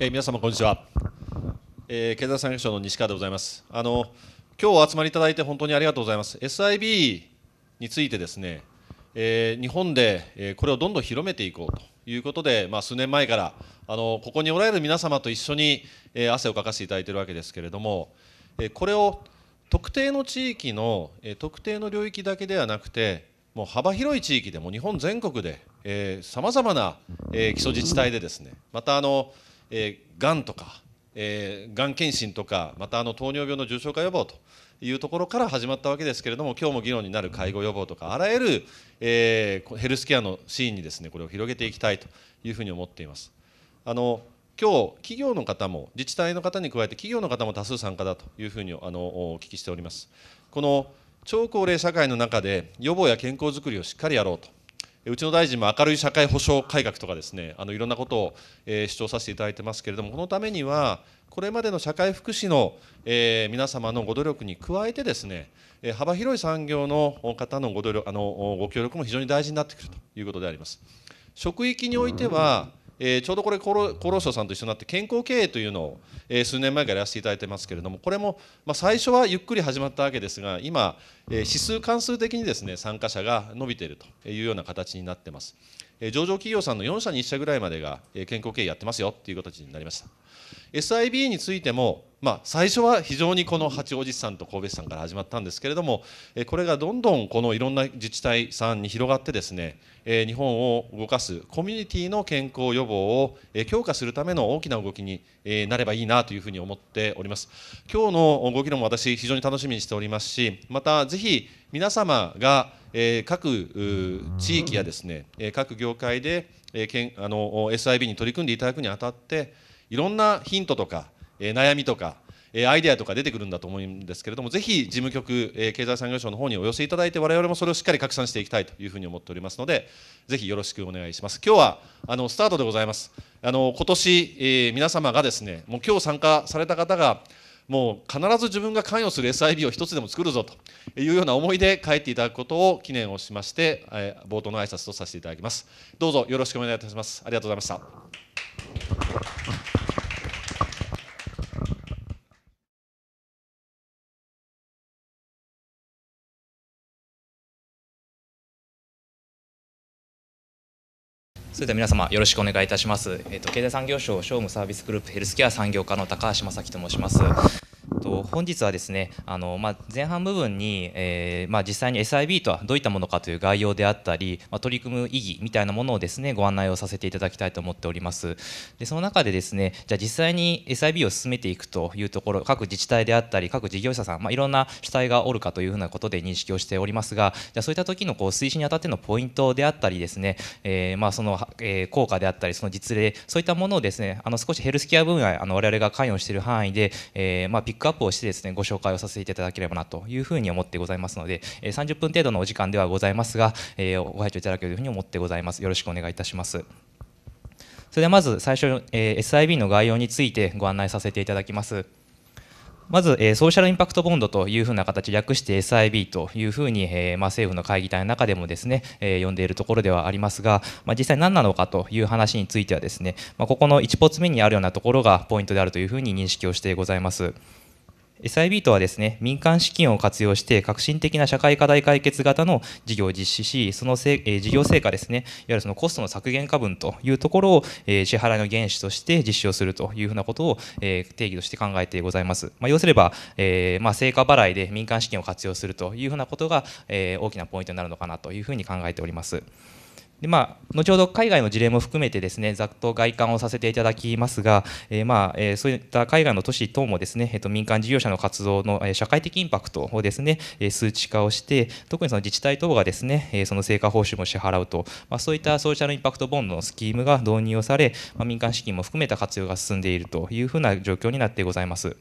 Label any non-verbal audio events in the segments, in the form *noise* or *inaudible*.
えー、皆様こんにちは、えー、経済産業省の西川でございますあの今日お集まりいただいて本当にありがとうございます SIB についてですね、えー、日本で、えー、これをどんどん広めていこうということで、まあ、数年前からあのここにおられる皆様と一緒に、えー、汗をかかせていただいているわけですけれども、えー、これを特定の地域の、えー、特定の領域だけではなくてもう幅広い地域でも日本全国でさまざまな、えー、基礎自治体でですねまたあの、うえー、がんとか、えー、がん検診とかまたあの糖尿病の重症化予防というところから始まったわけですけれども今日も議論になる介護予防とかあらゆる、えー、ヘルスケアのシーンにですねこれを広げていきたいというふうに思っています。あの今日企業の方も自治体の方に加えて企業の方も多数参加だというふうにあのお聞きしております。この超高齢社会の中で予防や健康づくりをしっかりやろうとうちの大臣も明るい社会保障改革とかですねあのいろんなことを、え主張させていただいてますけれどもこのためにはこれまでの社会福祉の、え皆様のご努力に加えてですね、え幅広い産業の方のご努力あのご協力も非常に大事になってくるということであります。職域においては、えー、ちょうどこれ厚労省さんと一緒になって健康経営というのを、えー、数年前からやらせていただいてますけれどもこれも、まあ、最初はゆっくり始まったわけですが今、えー、指数関数的にですね参加者が伸びているというような形になってます、えー、上場企業さんの4社に1社ぐらいまでが、えー、健康経営やってますよという形になりました SIB についてもまあ、最初は非常にこの八王子市さんと神戸市さんから始まったんですけれども、えこれがどんどんこのいろんな自治体さんに広がってですね、え日本を動かすコミュニティの健康予防を、え強化するための大きな動きに、なればいいなというふうに思っております今日のご議論も私非常に楽しみにしておりますしまたぜひ皆様が、え各地域やですね、え各業界で、えけんあの SIB に取り組んでいただくにあたっていろんなヒントとかえ悩みとか、えアイデアとか出てくるんだと思うんですけれども、ぜひ事務局、え経済産業省の方にお寄せいただいて、我々もそれをしっかり拡散していきたいというふうに思っておりますので、ぜひよろしくお願いします。今日はあのスタートでございます。あの今年、えー、皆様がですね、もう今日参加された方が、もう必ず自分が関与する SIB を1つでも作るぞというような思いで帰っていただくことを記念をしまして、え冒頭の挨拶とさせていただきます。どうぞよろしくお願いいたします。ありがとうございました。それでは皆様よろしくお願いいたします。えっ、ー、と経済産業省商務サービスグループヘルスケア産業課の高橋正樹と申します。と本日はですねあの、まあ、前半部分に、えーまあ、実際に SIB とはどういったものかという概要であったり、まあ、取り組む意義みたいなものをですねご案内をさせていただきたいと思っておりますでその中でですねじゃあ実際に SIB を進めていくというところ各自治体であったり各事業者さん、まあ、いろんな主体がおるかというふうなことで認識をしておりますがじゃあそういった時のこう推進にあたってのポイントであったりですね、えーまあ、その、えー、効果であったりその実例そういったものをですねあの少しヘルスケア分野あの我々が関与している範囲で、えーまあ、ピックップをしてですねご紹介をさせていただければなというふうに思ってございますので、え30分程度のお時間ではございますが、えご配聴いただけるというに思ってございますよろしくお願いいたしますそれではまず最初、え SIB の概要についてご案内させていただきますまず、えソーシャルインパクトボンドというふうな形、略して SIB というふうに、えま政府の会議体の中でもですね、え呼んでいるところではありますが、ま実際何なのかという話についてはですね、まここの1ポツ目にあるようなところがポイントであるというふうに認識をしてございます。SIB とはですね、民間資金を活用して革新的な社会課題解決型の事業を実施し、そのせ、え事業成果ですね、いわゆるそのコストの削減化分というところを、え支払いの原資として実施をするというふうなことを、え定義として考えてございます。まあ、要すれば、えまあ、成果払いで民間資金を活用するというふうなことが、え大きなポイントになるのかなというふうに考えております。でまあ、後ほど海外の事例も含めてですねざっと外観をさせていただきますが、えー、まあえー、そういった海外の都市等もですね、えー、と民間事業者の活動の、え社会的インパクトをですね、え数値化をして特にその自治体等がですね、えその成果報酬も支払うと、まあ、そういったソーシャルインパクトボンドのスキームが導入をされ、まあ、民間資金も含めた活用が進んでいるというふうな状況になってございます。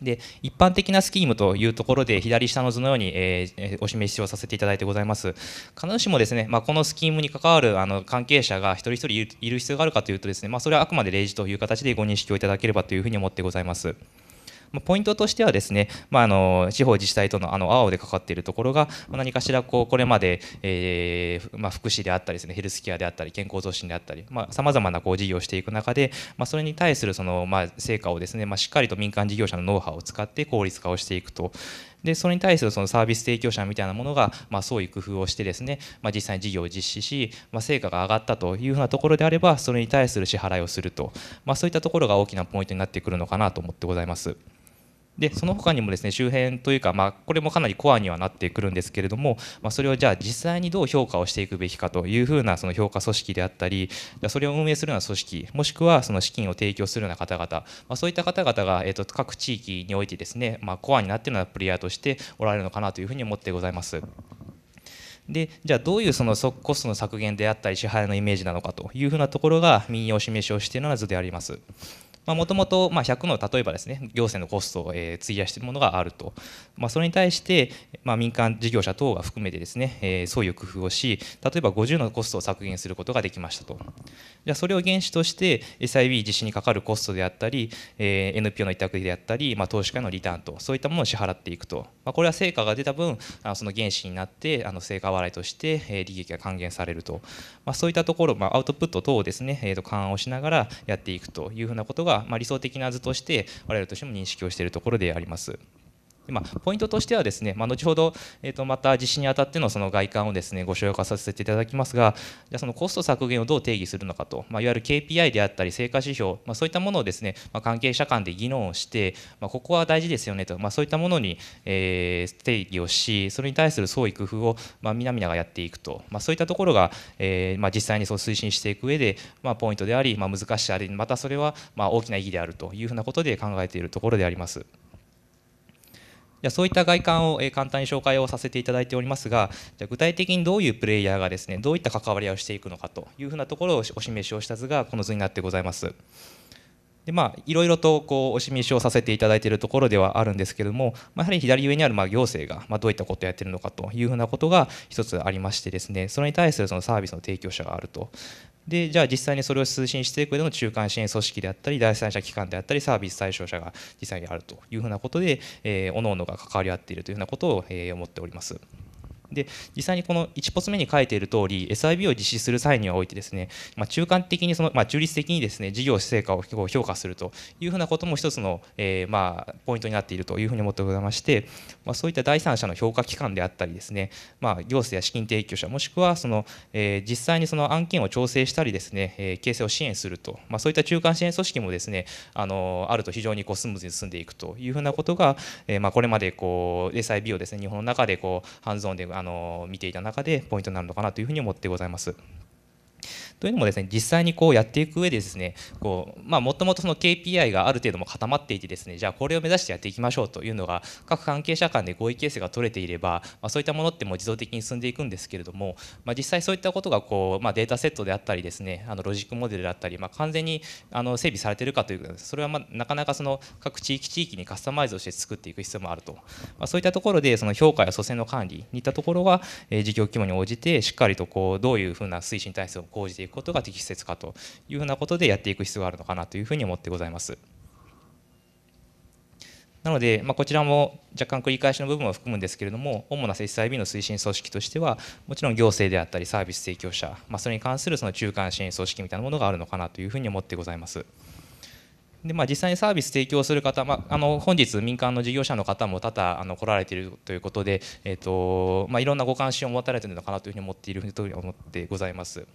で一般的なスキームというところで左下の図のように、えー、お示しをさせていただいてございます必ずしもですね、まあ、このスキームに関わるあの関係者が一人一人いる必要があるかというとですね、まあ、それはあくまで例示という形でご認識をいただければというふうに思ってございます。まポイントとしてはですね、まああ、の地方自治体とのあの青でかかっているところが何かしらこうこれまで、えー、ま福祉であったりですねヘルスケアであったり健康増進であったりさまざ、まなこう事業をしていく中で、まそれに対するその、ま成果をですね、ましっかりと民間事業者のノウハウを使って効率化をしていくと。でそれに対するそのサービス提供者みたいなものが、まあ、そ工夫をしてですね、まあ、実際に事業を実施し、まあ、成果が上がったというふうなところであればそれに対する支払いをすると、まそういったところが大きなポイントになってくるのかなと思ってございます。でその他にもですね周辺というか、まあ、これもかなりコアにはなってくるんですけれども、まあ、それをじゃあ実際にどう評価をしていくべきかというふうなその評価組織であったりそれを運営するような組織もしくはその資金を提供するような方々、まあ、そういった方々が、えー、と各地域においてですね、まあ、コアになっているようなプレイヤーとしておられるのかなというふうに思ってございます。でじゃあどういうそのコストの削減であったり支払いのイメージなのかというふうなところが民謡示しをしているような図であります。もともと100の例えばですね行政のコストを、え費やしているものがあると、まあ、それに対して、まあ、民間事業者等が含めてですね、えー、そういう工夫をし例えば50のコストを削減することができましたとじゃあそれを原資として SIB 実施にかかるコストであったり、えー、NPO の委託費であったり、まあ、投資家のリターンとそういったものを支払っていくと、まあ、これは成果が出た分あのその原資になってあの成果払いとして、え利益が還元されると、まあ、そういったところ、まあ、アウトプット等をですね、えー、と勘案をしながらやっていくというふうなことがが、ま理想的な図として我々としても認識をしているところであります。まあ、ポイントとしてはですね、まあ、後ほど、えー、とまた実施にあたってのその外観をですねご紹介させていただきますがじゃそのコスト削減をどう定義するのかと、まあ、いわゆる KPI であったり成果指標、まあ、そういったものをですね、まあ、関係者間で議論をして、まあ、ここは大事ですよねと、まあ、そういったものに、えー、定義をしそれに対する創意工夫を、まあ、皆々がやっていくと、まあ、そういったところが、えーまあ、実際にそう推進していく上で、まあ、ポイントであり、まあ、難しいあれまたそれはまあ大きな意義であるというふうなことで考えているところであります。じゃそういった外観を簡単に紹介をさせていただいておりますがじゃ具体的にどういうプレイヤーがですねどういった関わりをしていくのかというふうなところをお示しをした図がこの図になってございます。でまあ、いろいろとこうお示しをさせていただいているところではあるんですけれども、まあ、やはり左上にあるまあ行政がまあどういったことをやっているのかというふうなことが一つありましてですねそれに対するそのサービスの提供者があるとでじゃあ実際にそれを推進していく上での中間支援組織であったり第三者機関であったりサービス対象者が実際にあるというふうなことで、えー、各々が関わり合っているというふうなことを、えー、思っております。で実際にこの1ポス目に書いている通り SIB を実施する際においてですね、まあ、中間的にその、まあ、中立的にですね事業成果を評価するというふうなことも一つの、えー、まあポイントになっているというふうに思ってございまして、まあ、そういった第三者の評価機関であったりですね、まあ、行政や資金提供者もしくはその、えー、実際にその案件を調整したりですね、えー、形成を支援すると、まあ、そういった中間支援組織もですねあのあると非常にこうスムーズに進んでいくというふうなことが、えー、まあこれまでこう SIB をですね日本の中でこうハンズオンでああの見ていた中でポイントになるのかなというふうに思ってございます。というのもですね実際にこうやっていく上でですねこうまあもともとその KPI がある程度も固まっていてですねじゃあこれを目指してやっていきましょうというのが各関係者間で合意形成が取れていれば、まあ、そういったものっても自動的に進んでいくんですけれども、まあ、実際そういったことがこう、まあ、データセットであったりですねあのロジックモデルだったり、まあ、完全にあの整備されているかというそれはまあなかなかその各地域地域にカスタマイズをして作っていく必要もあると、まあ、そういったところでその評価や祖先の管理にいったところが、え事業規模に応じてしっかりとこうどういうふうな推進体制を講じていくくことが適切かというふうなことでやっていく必要があるのかなというふうに思ってございます。なので、まあ、こちらも若干繰り返しの部分を含むんですけれども、主な SIB の推進組織としては、もちろん行政であったりサービス提供者、まあ、それに関するその中間支援組織みたいなものがあるのかなというふうに思ってございます。でまあ、実際にサービス提供する方、まあ、あの本日、民間の事業者の方も多々あの来られているということで、えーとまあ、いろんなご関心を持たれているのかなというふうに思っていると思ってございます。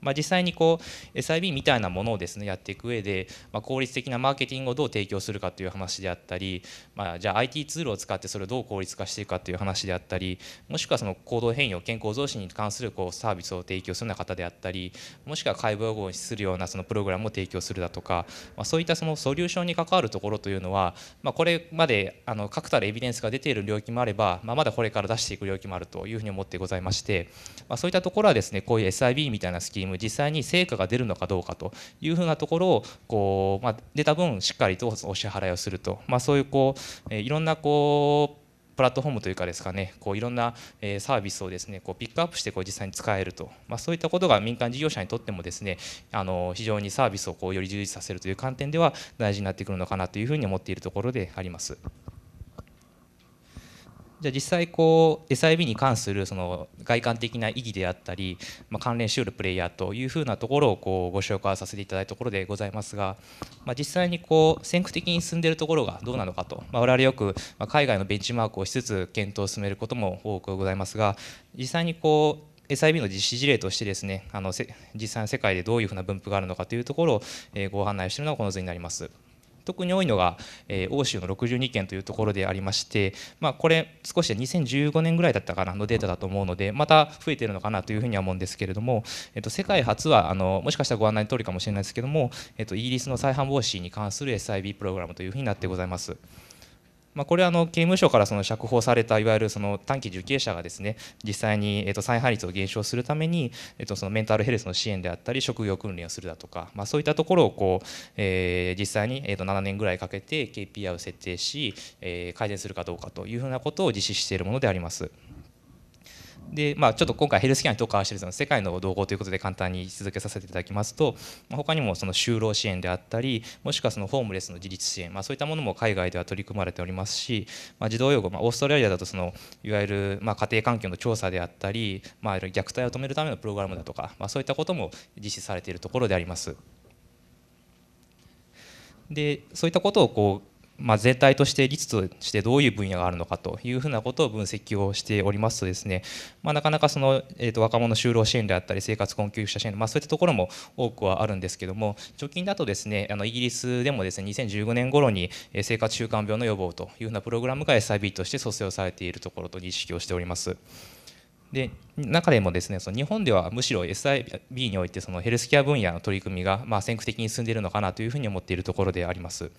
まあ、実際にこう SIB みたいなものをですねやっていく上で、ま効率的なマーケティングをどう提供するかという話であったり、まあ、じゃあ IT ツールを使ってそれをどう効率化していくかという話であったりもしくはその行動変容健康増進に関するこうサービスを提供するような方であったりもしくは解剖合にするようなそのプログラムを提供するだとか、まそういったそのソリューションに関わるところというのは、まこれまであの確たるエビデンスが出ている領域もあれば、ままだこれから出していく領域もあるというふうに思ってございまして、まそういったところはですねこういう SIB みたいなスキームム実際に成果が出るのかどうかというふうなところをこう、まあ、出た分しっかりとお支払いをすると、まあ、そういうこういろんなこうプラットフォームというかですかねこういろんなサービスをですねこうピックアップしてこう実際に使えると、まあ、そういったことが民間事業者にとってもですねあの非常にサービスをこうより充実させるという観点では大事になってくるのかなというふうに思っているところであります。じゃあ実際こう SIB に関するその外観的な意義であったり、まあ、関連しうるプレイヤーというふうなところをこうご紹介させていただいたところでございますが、まあ、実際にこう先駆的に進んでいるところがどうなのかと、まあ、我々よく海外のベンチマークをしつつ検討を進めることも多くございますが実際にこう SIB の実施事例としてですねあの実際の世界でどういうふうな分布があるのかというところをご案内しているのがこの図になります。特に多いのが、えー、欧州の62件というところでありまして、まあ、これ少し2015年ぐらいだったかなのデータだと思うのでまた増えてるのかなというふうには思うんですけれども、えっと、世界初はあのもしかしたらご案内の通りかもしれないですけども、えっと、イギリスの再犯防止に関する SIB プログラムというふうになってございます。まあ、これはあの刑務所からその釈放されたいわゆるその短期受刑者がですね実際にえっと再犯率を減少するためにえっとそのメンタルヘルスの支援であったり職業訓練をするだとかまあそういったところをこうえ実際にえっと7年ぐらいかけて KPI を設定しえ改善するかどうかというふうなことを実施しているものであります。でまあ、ちょっと今回ヘルスケアに特化しているの世界の動向ということで簡単に続けさせていただきますと、まあ、他にもその就労支援であったりもしくはそのホームレスの自立支援、まあ、そういったものも海外では取り組まれておりますし、まあ、児童養護、まあ、オーストラリアだとそのいわゆるまあ家庭環境の調査であったり、まあ、虐待を止めるためのプログラムだとか、まあ、そういったことも実施されているところであります。でそういったことをこうまあ、全体として率としてどういう分野があるのかというふうなことを分析をしておりますとですね、まあ、なかなかその、えー、と若者就労支援であったり生活困窮者支援、まあ、そういったところも多くはあるんですけども直近だとですねあのイギリスでもですね2015年頃に生活習慣病の予防というふうなプログラムが SIB として蘇生をされているところと認識をしております。で中でもですねその日本ではむしろ SIB においてそのヘルスケア分野の取り組みがまあ先駆的に進んでいるのかなというふうに思っているところであります。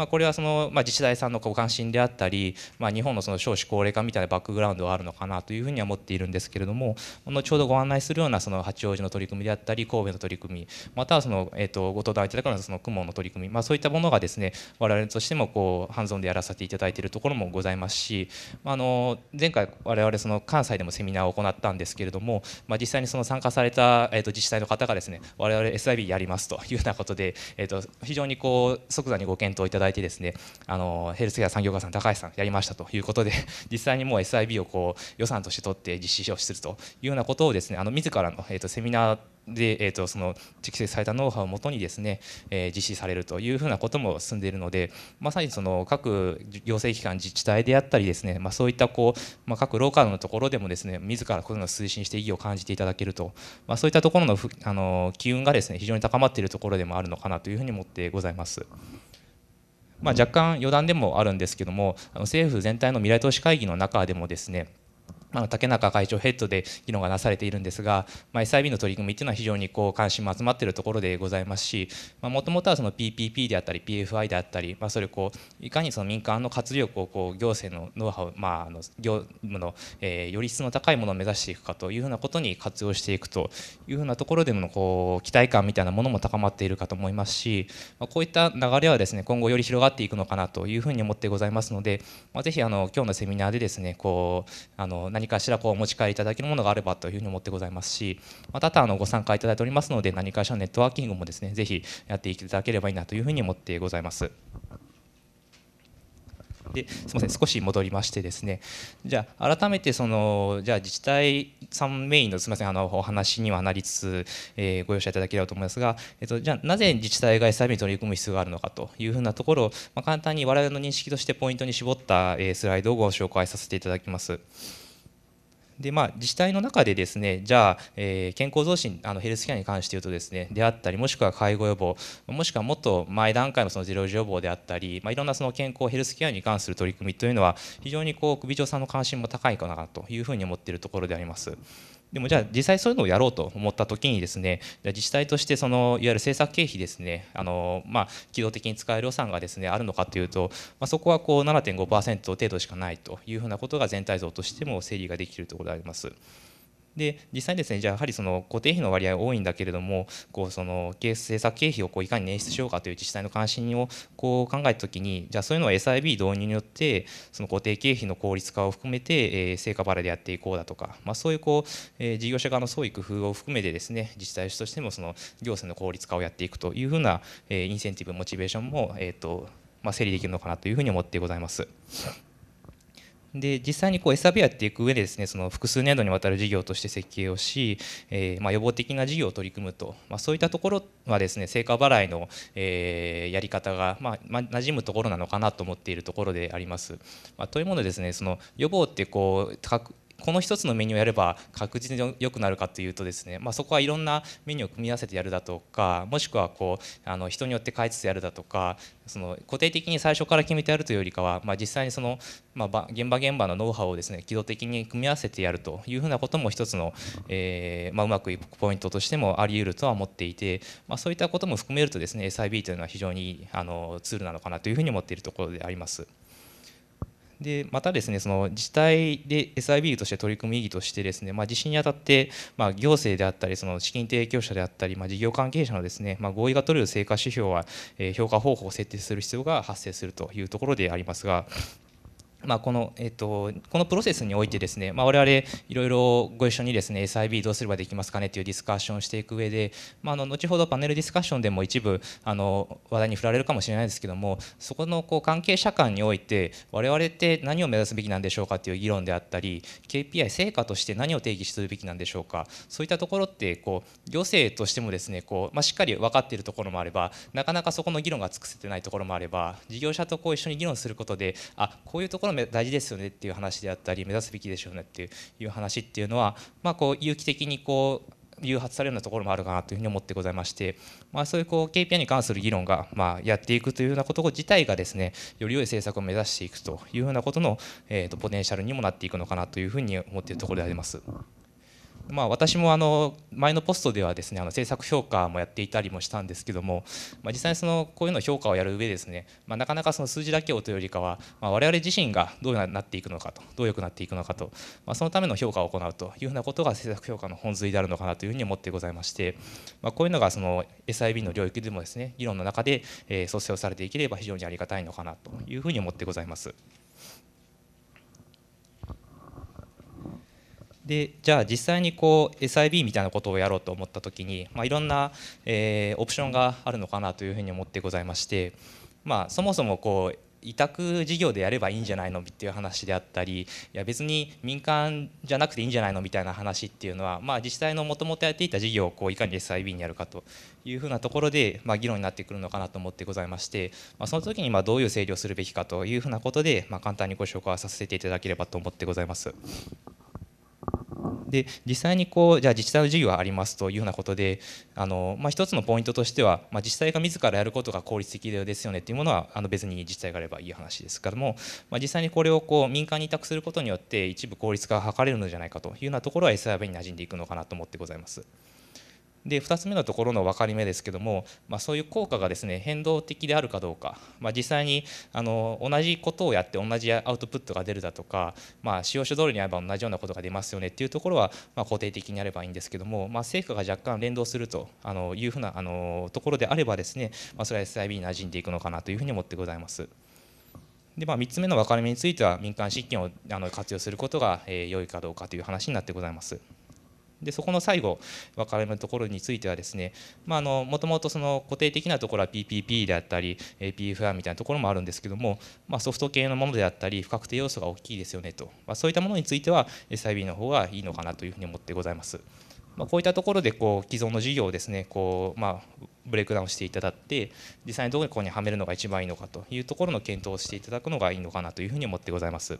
まあ、これはその、まあ、自治体さんのご関心であったり、まあ、日本のその少子高齢化みたいなバックグラウンドはあるのかなというふうには思っているんですけれども後ほどご案内するようなその八王子の取り組みであったり神戸の取り組みまたはその、えー、とご登壇いただくようなその公文の取り組み、まあ、そういったものがですね我々としてもこうハンズオンでやらせていただいているところもございますし、まあ、あの前回我々その関西でもセミナーを行ったんですけれども、まあ、実際にその参加された、えー、と自治体の方がですね我々 SIB やりますというようなことで、えー、と非常にこう即座にご検討いただいていてですねあのヘルスケア産業科さん高橋さんやりましたということで *laughs* 実際にもう SIB をこう予算として取って実施をするというようなことをですねあの自らの、えー、とセミナーで、えー、とその蓄積されたノウハウをもとにですね、えー、実施されるというふうなことも進んでいるのでまさにその各行政機関自治体であったりですね、まあ、そういったこう、まあ、各ローカルのところでもですね自らこういうのを推進して意義を感じていただけると、まあ、そういったところのあの機運がですね非常に高まっているところでもあるのかなというふうに思ってございます。まあ、若干余談でもあるんですけども政府全体の未来投資会議の中でもですねあの竹中会長ヘッドで議論がなされているんですが、まあ、SIB の取り組みというのは非常にこう関心も集まっているところでございますしもともとはその PPP であったり PFI であったり、まあ、それこういかにその民間の活力をこう行政のノウハウ、まあ、あの業務の、えー、より質の高いものを目指していくかというふうなことに活用していくというふうなところでのこう期待感みたいなものも高まっているかと思いますし、まあ、こういった流れはですね今後より広がっていくのかなというふうに思ってございますので、まあ、ぜひあの今日のセミナーでですねこうあの何かしらこうお持ち帰りいただけるものがあればというふうに思ってございますしまたあのご参加いただいておりますので何かしらネットワーキングもですねぜひやっていただければいいなというふうに思ってございます。ですみません少し戻りましてですねじゃあ改めてそのじゃあ自治体さんメインのすみませんあのお話にはなりつつ、えー、ご容赦いただければと思いますが、えっと、じゃあなぜ自治体が SIB に取り組む必要があるのかというふうなところを、まあ、簡単に我々の認識としてポイントに絞った、えー、スライドをご紹介させていただきます。でまあ、自治体の中でですねじゃあ、えー、健康増進あのヘルスケアに関して言うとですねであったりもしくは介護予防もしくはもっと前段階のその0時予防であったり、まあ、いろんなその健康ヘルスケアに関する取り組みというのは非常にこう首長さんの関心も高いかなというふうに思っているところであります。でもじゃあ実際そういうのをやろうと思った時にですね自治体としてそのいわゆる政策経費ですねあの、まあ、機動的に使える予算がですねあるのかというと、まあ、そこはこう7.5%程度しかないというふうなことが全体像としても整理ができるところであります。で実際ですねじゃあやはりその固定費の割合多いんだけれどもこうその政策経費をこういかに捻出しようかという自治体の関心をこう考えた時にじゃあそういうのは SIB 導入によってその固定経費の効率化を含めて、えー、成果払いでやっていこうだとか、まあ、そういうこう、えー、事業者側の創意工夫を含めてですね自治体としてもその行政の効率化をやっていくというふうな、えー、インセンティブモチベーションも、えーとまあ、整理できるのかなというふうに思ってございます。で実際にこうエサ p をっていく上でですねその複数年度にわたる事業として設計をし、えーまあ、予防的な事業を取り組むと、まあ、そういったところはですね成果払いの、えー、やり方が、まあまあ、馴染むところなのかなと思っているところであります。まあ、というものですねその予防ってこうこの1つのメニューをやれば確実に良くなるかというとですね、まあ、そこはいろんなメニューを組み合わせてやるだとかもしくはこうあの人によって変えつつやるだとかその固定的に最初から決めてやるというよりかは、まあ、実際にその、まあ、現場現場のノウハウをですね機動的に組み合わせてやるというふうなことも一つの、えーまあ、うまくいくポイントとしてもあり得るとは思っていて、まあ、そういったことも含めるとですね SIB というのは非常にあのツールなのかなというふうに思っているところであります。でまたですねその自治体で SIB として取り組む意義としてですね、まあ、実にあたって、まあ、行政であったりその資金提供者であったり、まあ、事業関係者のですね、まあ、合意が取れる成果指標は、え評価方法を設定する必要が発生するというところでありますがまあ、このえっと、このプロセスにおいてですね、まあ、我々いろいろご一緒にですね SIB どうすればできますかねというディスカッションをしていく上で、まあ、あの後ほどパネルディスカッションでも一部あの話題に振られるかもしれないですけどもそこのこう関係者間において我々って何を目指すべきなんでしょうかという議論であったり KPI 成果として何を定義するべきなんでしょうかそういったところってこう行政としてもですねこう、まあ、しっかり分かっているところもあればなかなかそこの議論が尽くせてないところもあれば事業者とこう一緒に議論することであこういうところことが大事ですよねっていう話であったり目指すべきでしょうねっていう話っていうのは、まあ、こう有機的にこう誘発されるようなところもあるかなというふうに思ってございまして、まあ、そういうこう KPI に関する議論がまあやっていくというようなこと自体がですねより良い政策を目指していくというようなことの、えー、とポテンシャルにもなっていくのかなというふうに思っているところであります。まあ、私もあの前のポストではですねあの政策評価もやっていたりもしたんですけども、まあ、実際にそのこういうの評価をやる上ですね、まあ、なかなかその数字だけをというよりかは、まあ、我々自身がどうなっていくのかとどう良くなっていくのかと、まあ、そのための評価を行うというふうなことが政策評価の本髄であるのかなというふうに思ってございまして、まあ、こういうのがその SIB の領域でもですね議論の中で、え創生をされていければ非常にありがたいのかなというふうに思ってございます。でじゃあ実際にこう SIB みたいなことをやろうと思った時に、まあ、いろんな、えー、オプションがあるのかなというふうに思ってございまして、まあ、そもそもこう委託事業でやればいいんじゃないのっていう話であったりいや別に民間じゃなくていいんじゃないのみたいな話っていうのは、まあ、自治体のもともとやっていた事業をこういかに SIB にやるかというふうなところで、まあ、議論になってくるのかなと思ってございまして、まあ、その時にまあどういう整理をするべきかというふうなことで、まあ、簡単にご紹介させていただければと思ってございます。で実際にこうじゃあ自治体の授業はありますというようなことであの、まあ、一つのポイントとしては、まあ、自治体が自らやることが効率的ですよねっていうものはあの別に自治体があればいい話ですけども、まあ、実際にこれをこう民間に委託することによって一部効率化が図れるのじゃないかというようなところは SIB に馴染んでいくのかなと思ってございます。で2つ目のところの分かり目ですけども、まあ、そういう効果がですね変動的であるかどうか、まあ、実際にあの同じことをやって同じアウトプットが出るだとか、まあ、使用書通りにあれば同じようなことが出ますよねっていうところは、ま固定的にやればいいんですけども、ま成果が若干連動するとあのいうふうなあのところであればですね、まそれは SIB に馴染んでいくのかなというふうに思ってございます。でまあ、3つ目の分かれ目については民間資金をあの活用することが、え良いかどうかという話になってございます。でそこの最後分かれ目のところについてはですねもともと固定的なところは PPP であったり PFR みたいなところもあるんですけども、まあ、ソフト系のものであったり不確定要素が大きいですよねと、まあ、そういったものについては SIB の方がいいのかなというふうに思ってございます。まこういったところでこう既存の事業をですねこう、まあ、ブレイクダウンしていただいて実際にどこにはめるのが一番いいのかというところの検討をしていただくのがいいのかなというふうに思ってございます。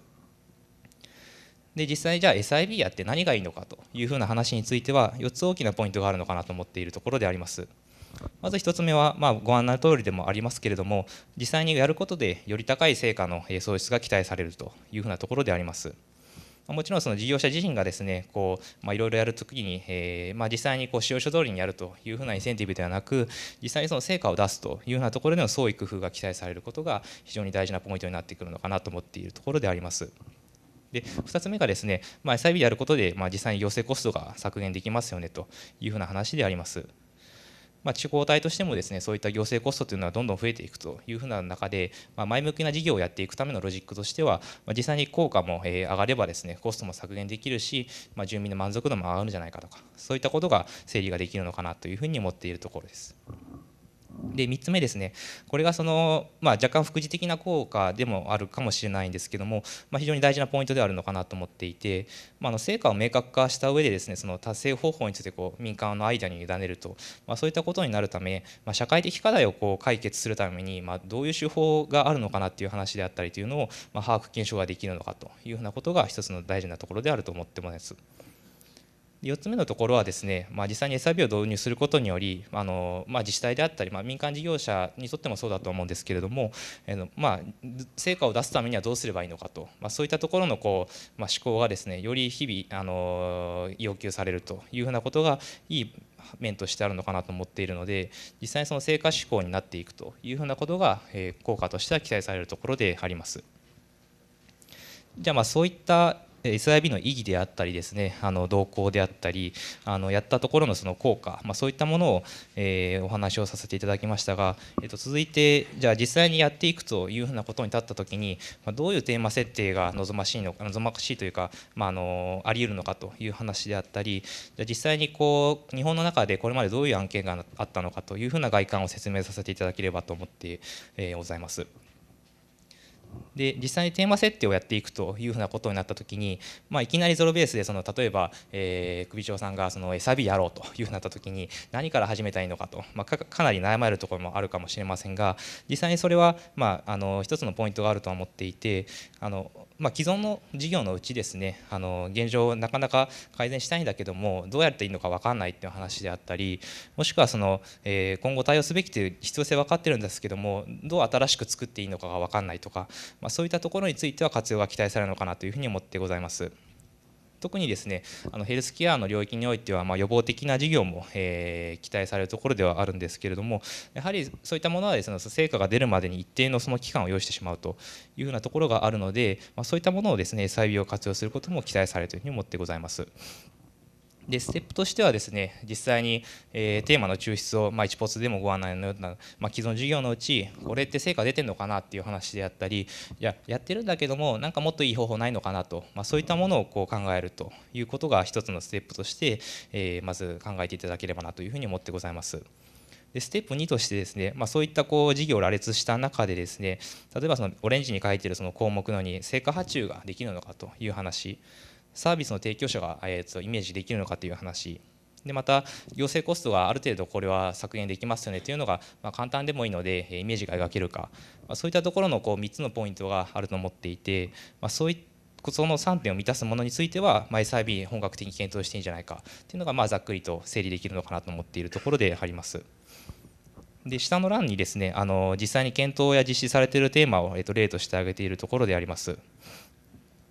で実際じゃあ SIB やって何がいいのかというふうな話については4つ大きなポイントがあるのかなと思っているところであります。まず1つ目は、まあ、ご案内の通りでもありますけれども実際にやることでより高い成果の創出が期待されるというふうなところであります。もちろんその事業者自身がですねこう、まいろいろやるときに、えーまあ、実際にこう使用書通りにやるというふうなインセンティブではなく実際にその成果を出すというようなところでの創意工夫が期待されることが非常に大事なポイントになってくるのかなと思っているところであります。で2つ目がですね、まあ、SIB でやることで、まあ、実際に行政コストが削減できますよねというふうな話であります。まあ、地方体としてもですねそういった行政コストというのはどんどん増えていくというふうな中で、まあ、前向きな事業をやっていくためのロジックとしては、まあ、実際に効果も、え上がればですねコストも削減できるし、まあ、住民の満足度も上がるんじゃないかとかそういったことが整理ができるのかなというふうに思っているところです。で3つ目ですねこれがその、まあ、若干副次的な効果でもあるかもしれないんですけども、まあ、非常に大事なポイントではあるのかなと思っていて、まあ、の成果を明確化した上でですねその達成方法についてこう民間のアイデアに委ねると、まあ、そういったことになるため、まあ、社会的課題をこう解決するために、まあ、どういう手法があるのかなっていう話であったりというのを、まあ、把握検証ができるのかというふうなことが一つの大事なところであると思ってます。4つ目のところはですね、まあ、実際に SIB を導入することによりあの、まあ、自治体であったり、まあ、民間事業者にとってもそうだと思うんですけれども、えのまあ、成果を出すためにはどうすればいいのかと、まあ、そういったところのこう、まあ、思考がですねより日々あの要求されるというふうなことがいい面としてあるのかなと思っているので実際にその成果志向になっていくというふうなことが、えー、効果としては期待されるところであります。じゃあまあそういった SIB の意義であったりですねあの動向であったりあのやったところのその効果、まあ、そういったものを、えー、お話をさせていただきましたが、えー、と続いてじゃあ実際にやっていくというふうなことに立った時に、まあ、どういうテーマ設定が望ましいのか望ましいというか、まあ、あのあり得るのかという話であったりじゃ実際にこう日本の中でこれまでどういう案件があったのかというふうな外観を説明させていただければと思って、えー、ございます。で実際にテーマ設定をやっていくというふうなことになった時に、まあ、いきなりゾロベースでその例えば、えー、首長さんがその SIB やろうというふうになった時に何から始めたらいいのかと、まあ、かなり悩まれるところもあるかもしれませんが実際にそれは、まあ、あの一つのポイントがあるとは思っていてあのまあ、既存の事業のうちですねあの現状なかなか改善したいんだけどもどうやっていいのか分かんないっていう話であったりもしくはその、えー、今後対応すべきという必要性分かってるんですけどもどう新しく作っていいのかが分かんないとか、まあ、そういったところについては活用が期待されるのかなというふうに思ってございます。特にですねあのヘルスケアの領域においては、まあ、予防的な事業も、えー、期待されるところではあるんですけれどもやはりそういったものはですね成果が出るまでに一定のその期間を要してしまうというふうなところがあるので、まあ、そういったものをですね SIB を活用することも期待されるというふうに思ってございます。でステップとしてはですね実際に、えー、テーマの抽出を、まあ、1ポツでもご案内のような、まあ、既存事業のうちこれって成果出てるのかなっていう話であったりいややってるんだけどもなんかもっといい方法ないのかなと、まあ、そういったものをこう考えるということが一つのステップとして、えー、まず考えていただければなというふうに思ってございます。でステップ2としてですね、まあ、そういったこう事業を羅列した中でですね例えばそのオレンジに書いてるその項目のに成果発注ができるのかという話サービスの提供者が、えとイメージできるのかという話でまた行政コストがある程度これは削減できますよねというのが、ま簡単でもいいのでイメージが描けるか、まそういったところのこう3つのポイントがあると思っていて、まそういったその3点を満たすものについては、サ SIB 本格的に検討していいんじゃないかというのが、まざっくりと整理できるのかなと思っているところであります。で下の欄にですねあの実際に検討や実施されているテーマを、えっと、例として挙げているところであります。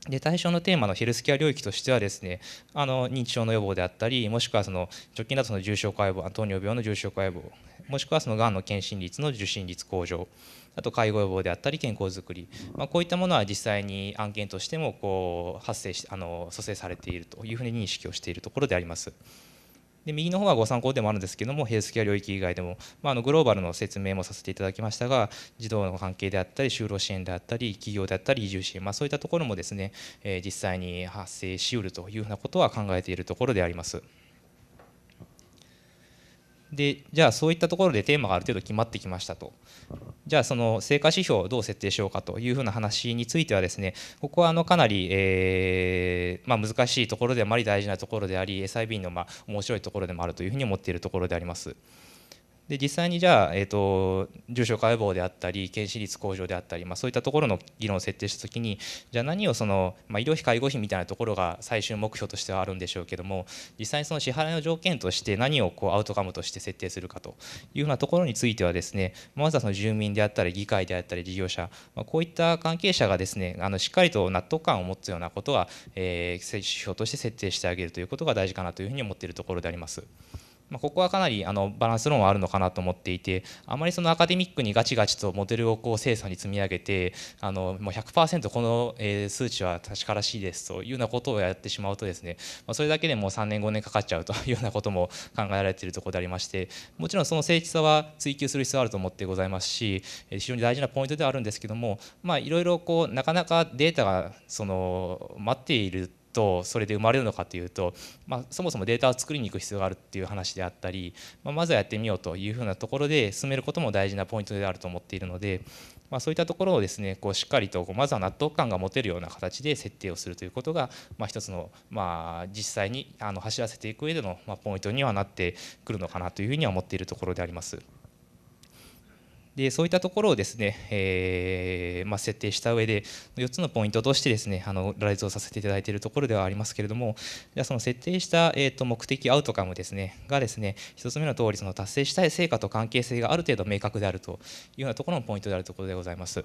で対象のテーマのヘルスケア領域としてはですねあの認知症の予防であったりもしくはその直近だとその重症化予防糖尿病の重症化予防もしくはそのがんの検診率の受診率向上あと介護予防であったり健康づくり、まあ、こういったものは実際に案件としてもこう発生しあの蘇生されているというふうに認識をしているところであります。で右の方はご参考でもあるんですけどもヘルスケア領域以外でも、まあ、あのグローバルの説明もさせていただきましたが児童の関係であったり就労支援であったり企業であったり移住支援、まあ、そういったところもですね、え実際に発生しうるというふうなことは考えているところであります。でじゃあそういったところでテーマがある程度決まってきましたとじゃあその成果指標をどう設定しようかというふうな話についてはですねここはあのかなり、えーまあ、難しいところでもあり大事なところであり SIB のまあ面白いところでもあるというふうに思っているところであります。で実際にじゃあ、えーと、重症化予防であったり検視率向上であったり、まあ、そういったところの議論を設定したときにじゃあ何をその、まあ、医療費介護費みたいなところが最終目標としてはあるんでしょうけども実際にその支払いの条件として何をこうアウトカムとして設定するかというようなところについてはですねまずはその住民であったり議会であったり事業者、まあ、こういった関係者がですねあのしっかりと納得感を持つようなことは、えー、指標として設定してあげるということが大事かなというふうに思っているところであります。まあ、ここはかなりあのバランス論はあるのかなと思っていてあまりそのアカデミックにガチガチとモデルをこう精査に積み上げてあのもう100%この、え数値は確からしいですというようなことをやってしまうとですね、まあ、それだけでもう3年5年かかっちゃうというようなことも考えられているところでありましてもちろんその誠実さは追求する必要があると思ってございますし非常に大事なポイントではあるんですけどもいろいろなかなかデータがその待っているとそれで生まれるのかというと、まあ、そもそもデータを作りに行く必要があるっていう話であったり、まあ、まずはやってみようというふうなところで進めることも大事なポイントであると思っているので、まあ、そういったところをですねこうしっかりとこうまずは納得感が持てるような形で設定をするということが、まあ、一つの、まあ、実際にあの走らせていく上での、まポイントにはなってくるのかなというふうには思っているところであります。でそういったところをですね、えー、まあ、設定した上で4つのポイントとしてですねあのライズをさせていただいているところではありますけれどもじゃその設定した、えーと、目的アウトカムですねがですね1つ目の通りその達成したい成果と関係性がある程度明確であるというようなところのポイントであるところでございます。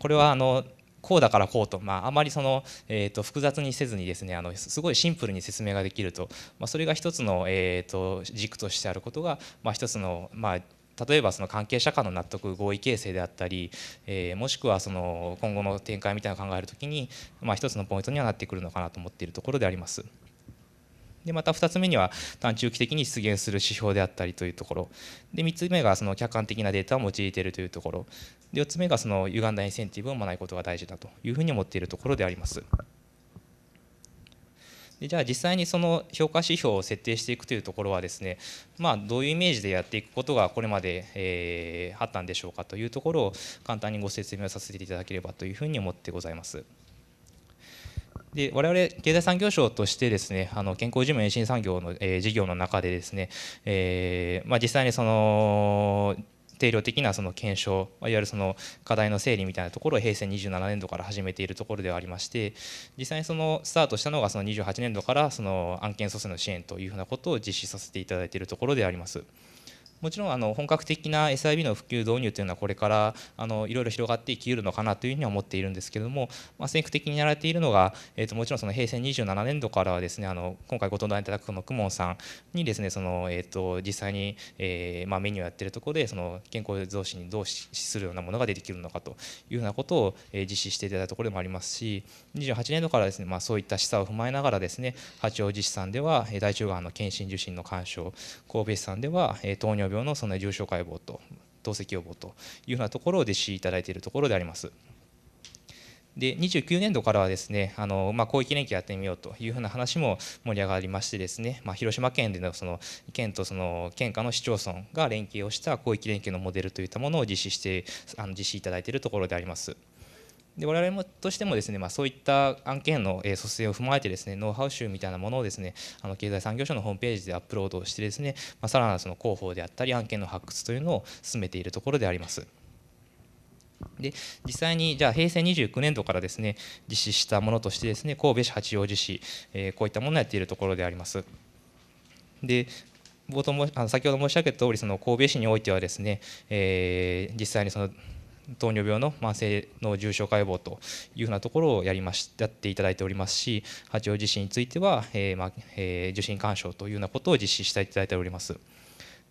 これはあのこうだからこうと、まあ、あまりその、えー、と複雑にせずにですねあのすごいシンプルに説明ができると、まあ、それが一つの、えー、と軸としてあることが、まあ、一つの、まあ、例えばその関係者間の納得合意形成であったり、えー、もしくはその今後の展開みたいなのを考えるときに、まあ、一つのポイントにはなってくるのかなと思っているところであります。でまた2つ目には短中期的に出現する指標であったりというところで3つ目がその客観的なデータを用いているというところで4つ目がその歪んだインセンティブをもないことが大事だというふうに思っているところであります。でじゃあ実際にその評価指標を設定していくというところはですね、まあ、どういうイメージでやっていくことがこれまで、えー、あったんでしょうかというところを簡単にご説明をさせていただければというふうに思ってございます。で我々経済産業省としてですねあの健康寿命延伸産業の、えー、事業の中でですね、えーまあ、実際にその定量的なその検証いわゆるその課題の整理みたいなところを平成27年度から始めているところではありまして実際にそのスタートしたのがその28年度からその案件訴訟の支援というふうなことを実施させていただいているところであります。もちろんあの本格的な SIB の普及導入というのはこれからあのいろいろ広がっていきうるのかなというふうには思っているんですけれども、まあ、先駆的にやられているのが、えー、ともちろんその平成27年度からはですねあの今回ご登壇いただくこの公文さんにですねその、えー、と実際に、えーまあ、メニューをやっているところでその健康増進にどう資するようなものが出てくるのかというようなことを、えー、実施していただいたところでもありますし28年度からですね、まあ、そういった示唆を踏まえながらですね八王子市さんでは大腸がんの検診受診の干渉神戸市さんでは糖尿病病のその重症解剖と透析予防というようなところを実施いただいているところであります。で29年度からはですねあの、まあ、広域連携やってみようというふうな話も盛り上がりましてですね、まあ、広島県でのその県とその県下の市町村が連携をした広域連携のモデルといったものを実施してあの実施いただいているところであります。で我々もとしてもですね、まあ、そういった案件の組生を踏まえてですねノウハウ集みたいなものをですねあの経済産業省のホームページでアップロードしてですね、まあ、さらなるその広報であったり案件の発掘というのを進めているところであります。で実際にじゃあ平成29年度からですね実施したものとしてですね神戸市八王子市、えー、こういったものをやっているところであります。で冒頭もあの先ほど申し上げたとおりその神戸市においてはですね、えー、実際にその糖尿病の慢性の重症化予防というふうなところをやりましやっていただいておりますし八王子市については、えー、まあえー、受診勧奨というようなことを実施していただいております。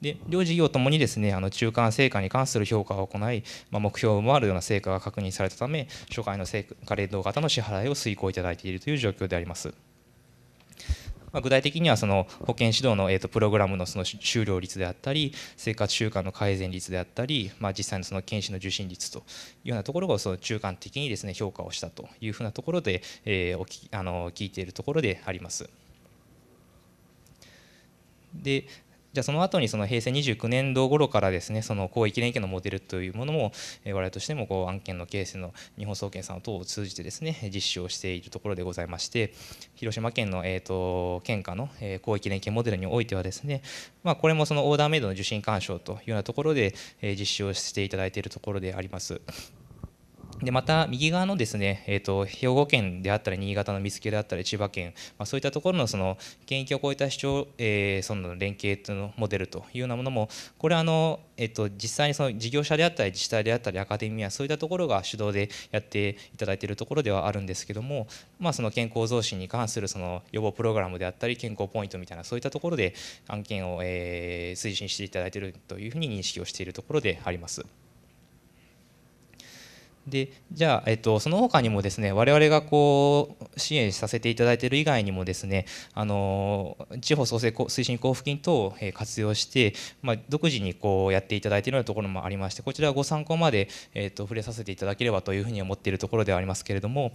で両事業ともにですねあの中間成果に関する評価を行い、まあ、目標を上回るような成果が確認されたため初回の成果連動型の支払いを遂行いただいているという状況であります。まあ、具体的にはその保健指導の、えー、とプログラムのその終了率であったり生活習慣の改善率であったり、まあ、実際のその検診の受診率というようなところをその中間的にですね評価をしたというふうなところで、えー、おきあの聞いているところであります。でじゃあその後にその平成29年度頃からですねその広域連携のモデルというものも我々としてもこう案件の形成の日本総研さん等を通じてですね実施をしているところでございまして広島県のえーと県下の広域連携モデルにおいてはですねまあこれもそのオーダーメイドの受信鑑賞というようなところで実施をしていただいているところであります。でまた右側のですね、えーと、兵庫県であったり新潟の見附であったり千葉県、まあ、そういったところのその県域を超えた主張、えー、その連携といのモデルというようなものもこれはあの、えーと、と実際にその事業者であったり自治体であったりアカデミアそういったところが主導でやっていただいているところではあるんですけども、まあ、その健康増進に関するその予防プログラムであったり健康ポイントみたいなそういったところで案件を、えー、推進していただいているというふうに認識をしているところであります。でじゃあ、えっと、その他にもですね我々がこう支援させていただいている以外にもですねあの地方創生推進交付金等を活用して、まあ、独自にこうやっていただいているようなところもありましてこちらはご参考まで、えっと、触れさせていただければというふうに思っているところではありますけれども、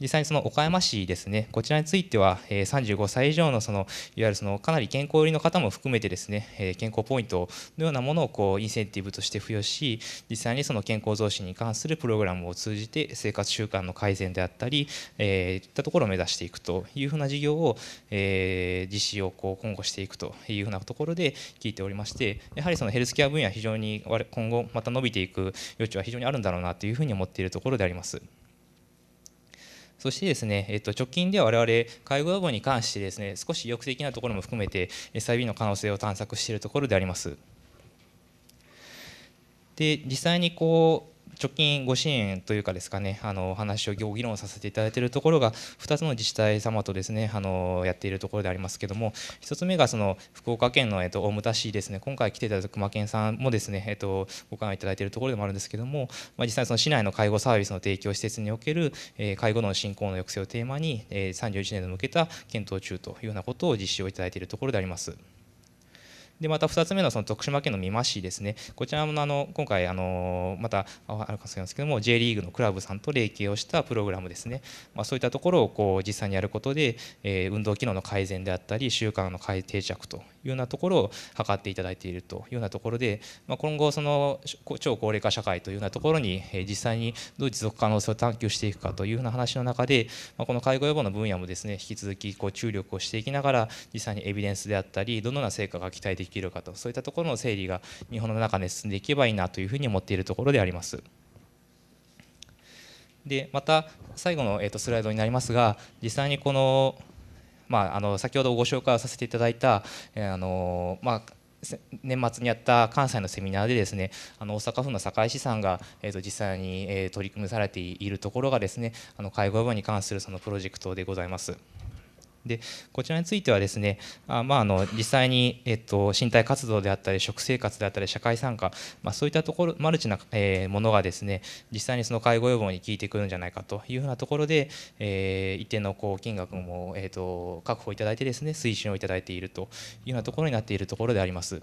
実際にその岡山市ですね、こちらについては、え35歳以上のそのいわゆるそのかなり健康寄りの方も含めてですね、え健康ポイントのようなものをこうインセンティブとして付与し、実際にその健康増進に関するプログラムを通じて生活習慣の改善であったり、えー、いったところを目指していくというふうな事業を、えー、実施をこう今後していくというふうなところで聞いておりまして、やはりそのヘルスケア分野非常に今後また伸びていく余地は非常にあるんだろうなというふうに思っているところであります。そしてですね、えっと、直近では我々介護予防に関してですね少し抑制的なところも含めて SIB の可能性を探索しているところであります。で実際にこう直近ご支援というかですかねあのお話を議論させていただいているところが2つの自治体様とですねあのやっているところでありますけども1つ目がその福岡県の、えっと、大牟田市ですね今回来ていただいた熊健さんもですね、えっと、ご関与いただいているところでもあるんですけども、まあ、実際その市内の介護サービスの提供施設における、えー、介護の進行の抑制をテーマに、えー、31年度向けた検討中というようなことを実施をいただいているところであります。でまた2つ目のその徳島県の美馬市ですねこちらもあの今回あのまたあるかもしれないですけども J リーグのクラブさんと連携をしたプログラムですね、まあ、そういったところをこう実際にやることで、えー、運動機能の改善であったり習慣の定着というようなところを図っていただいているというようなところで、まあ、今後その超高齢化社会というようなところに、え実際にどう持続可能性を探求していくかというような話の中で、まあ、この介護予防の分野もですね引き続きこう注力をしていきながら実際にエビデンスであったりどのような成果が期待できできるかとそういったところの整理が日本の中で進んでいけばいいなというふうに思っているところであります。でまた最後の、えー、とスライドになりますが実際にこの,、まあ、あの先ほどご紹介をさせていただいた、えー、あのまあ年末にやった関西のセミナーでですねあの大阪府の堺市さんが、えー、と実際に、え取り組みされているところがですねあの介護予防に関するそのプロジェクトでございます。でこちらについてはですねあ、まあ、あの実際に、えっと、身体活動であったり食生活であったり社会参加、まあ、そういったところマルチな、えー、ものがですね実際にその介護予防に効いてくるんじゃないかというふうなところで、えー、一定のこう金額も、えーと、と確保いただいてですね推進をいただいているというようなところになっているところであります。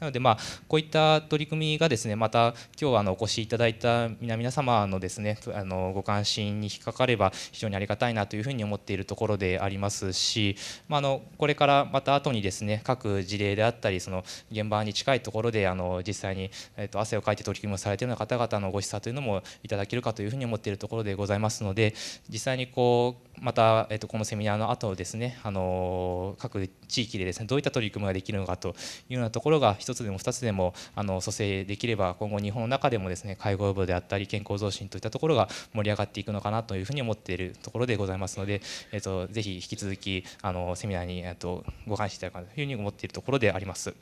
なので、まあ、こういった取り組みがですねまた今日あのお越しいただいた皆様のですねあのご関心に引っかかれば非常にありがたいなというふうに思っているところでありますし、まあ、あのこれからまた後にですね各事例であったりその現場に近いところであの実際に、えっと汗をかいて取り組みをされているような方々のご示唆というのもいただけるかというふうに思っているところでございますので実際にこうまた、えっとこのセミナーの後ですねあの各地域でですねどういった取り組みができるのかというようなところが一1つでも2つでもあの蘇生できれば今後日本の中でもですね介護予防であったり健康増進といったところが盛り上がっていくのかなというふうに思っているところでございますので、えっとぜひ引き続きあのセミナーに、えっとご関心いただければというふうに思っているところであります。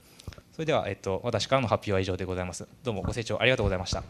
それでは、えっと、私からの発表は以上でございます。どうもご清聴ありがとうございました。